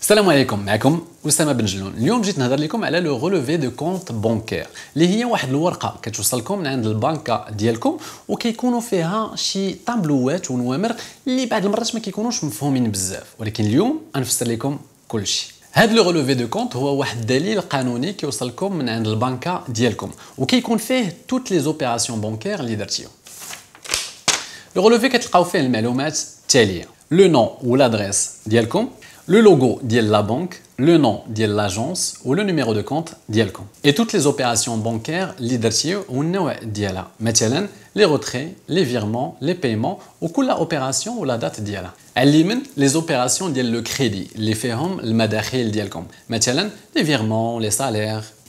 السلام عليكم معكم اسامه بن جلون اليوم جيت نهضر لكم على لو غولوفي دو كونت بونكير اللي هي واحد الورقه كتوصلكم من عند البنكه ديالكم وكيكونوا فيها شي طابلوات ونوامر اللي بعض المرات ما كيكونوش مفهومين بزاف ولكن اليوم غنفسر لكم كلشي هذا لو غولوفي دو كونت هو واحد الدليل قانوني كيوصلكم من عند البنكه ديالكم وكيكون فيه توت لي زوبيراسيون بونكير اللي درتيهم لو غولوفي كتلقاو فيه المعلومات التاليه لو نون والادريس ديالكم le logo de la banque, le nom de l'agence ou le numéro de compte compte. Et toutes les opérations bancaires ou ou مثلا les retraits, les virements, les paiements ou كل opération ou la date Elle élimine les opérations dit-elle le crédit les les de compte. mettez مثلا les virements, les salaires,